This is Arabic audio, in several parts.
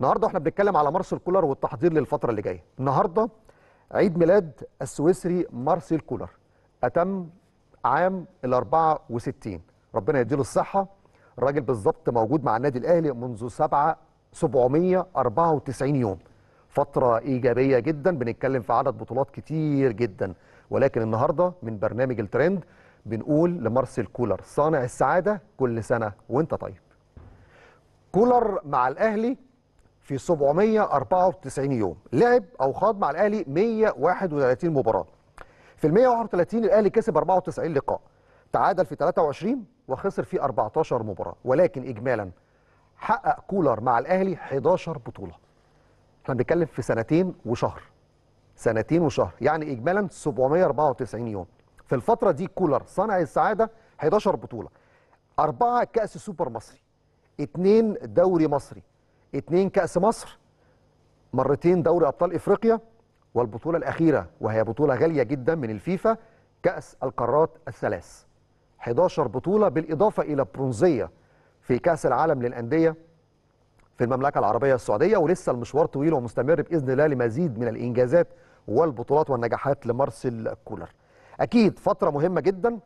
النهارده احنا بنتكلم على مارسيل كولر والتحضير للفتره اللي جايه النهارده عيد ميلاد السويسري مارسيل كولر اتم عام ال 64 ربنا يديله الصحه الراجل بالظبط موجود مع النادي الاهلي منذ 7 794 يوم فتره ايجابيه جدا بنتكلم في عدد بطولات كتير جدا ولكن النهارده من برنامج الترند بنقول لمارسيل كولر صانع السعاده كل سنه وانت طيب كولر مع الاهلي في 794 يوم لعب او خاض مع الاهلي 131 مباراه في ال 131 الاهلي كسب 94 لقاء تعادل في 23 وخسر في 14 مباراه ولكن اجمالا حقق كولر مع الاهلي 11 بطوله احنا بنتكلم في سنتين وشهر سنتين وشهر يعني اجمالا 794 يوم في الفتره دي كولر صنع السعاده 11 بطوله أربعة كأس سوبر مصري اثنين دوري مصري اتنين كاس مصر مرتين دوري ابطال افريقيا والبطوله الاخيره وهي بطوله غاليه جدا من الفيفا كاس القارات الثلاث 11 بطوله بالاضافه الى برونزيه في كاس العالم للانديه في المملكه العربيه السعوديه ولسه المشوار طويل ومستمر باذن الله لمزيد من الانجازات والبطولات والنجاحات لمارسيل كولر اكيد فتره مهمه جدا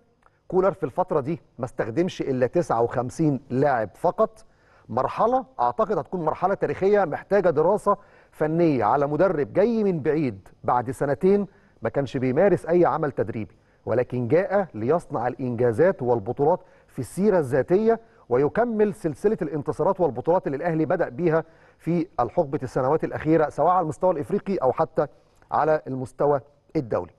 كولر في الفتره دي ما استخدمش الا 59 لاعب فقط مرحله اعتقد هتكون مرحله تاريخيه محتاجه دراسه فنيه على مدرب جاي من بعيد بعد سنتين ما كانش بيمارس اي عمل تدريبي ولكن جاء ليصنع الانجازات والبطولات في السيره الذاتيه ويكمل سلسله الانتصارات والبطولات اللي الاهلي بدا بيها في الحقبه السنوات الاخيره سواء على المستوى الافريقي او حتى على المستوى الدولي